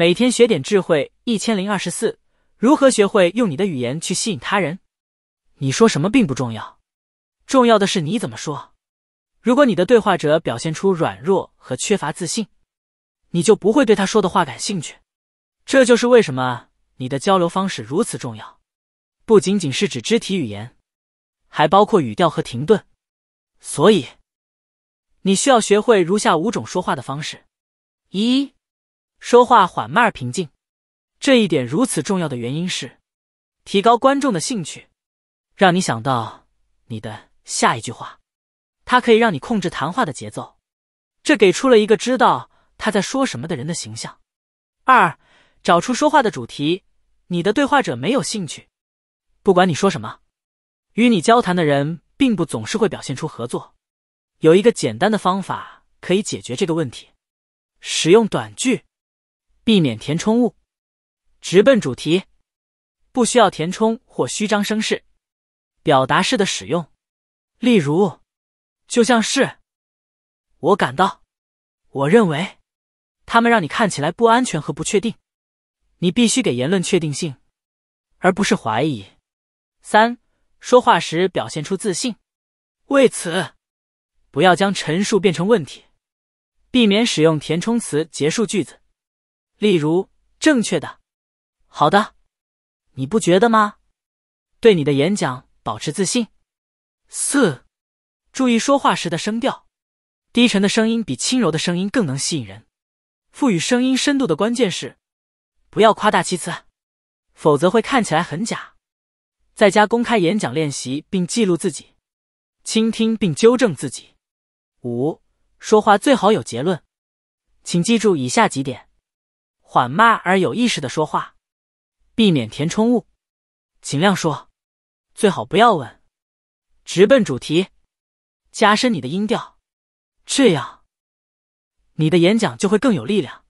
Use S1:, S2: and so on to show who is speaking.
S1: 每天学点智慧，一千零二十四。如何学会用你的语言去吸引他人？你说什么并不重要，重要的是你怎么说。如果你的对话者表现出软弱和缺乏自信，你就不会对他说的话感兴趣。这就是为什么你的交流方式如此重要，不仅仅是指肢体语言，还包括语调和停顿。所以，你需要学会如下五种说话的方式：一。说话缓慢而平静，这一点如此重要的原因是，提高观众的兴趣，让你想到你的下一句话，它可以让你控制谈话的节奏，这给出了一个知道他在说什么的人的形象。二，找出说话的主题，你的对话者没有兴趣，不管你说什么，与你交谈的人并不总是会表现出合作。有一个简单的方法可以解决这个问题，使用短句。避免填充物，直奔主题，不需要填充或虚张声势。表达式的使用，例如，就像是我感到，我认为，他们让你看起来不安全和不确定。你必须给言论确定性，而不是怀疑。三，说话时表现出自信。为此，不要将陈述变成问题，避免使用填充词结束句子。例如，正确的，好的，你不觉得吗？对你的演讲保持自信。四，注意说话时的声调，低沉的声音比轻柔的声音更能吸引人。赋予声音深度的关键是，不要夸大其词，否则会看起来很假。在家公开演讲练习，并记录自己，倾听并纠正自己。五，说话最好有结论。请记住以下几点。缓慢而有意识的说话，避免填充物，尽量说，最好不要问，直奔主题，加深你的音调，这样你的演讲就会更有力量。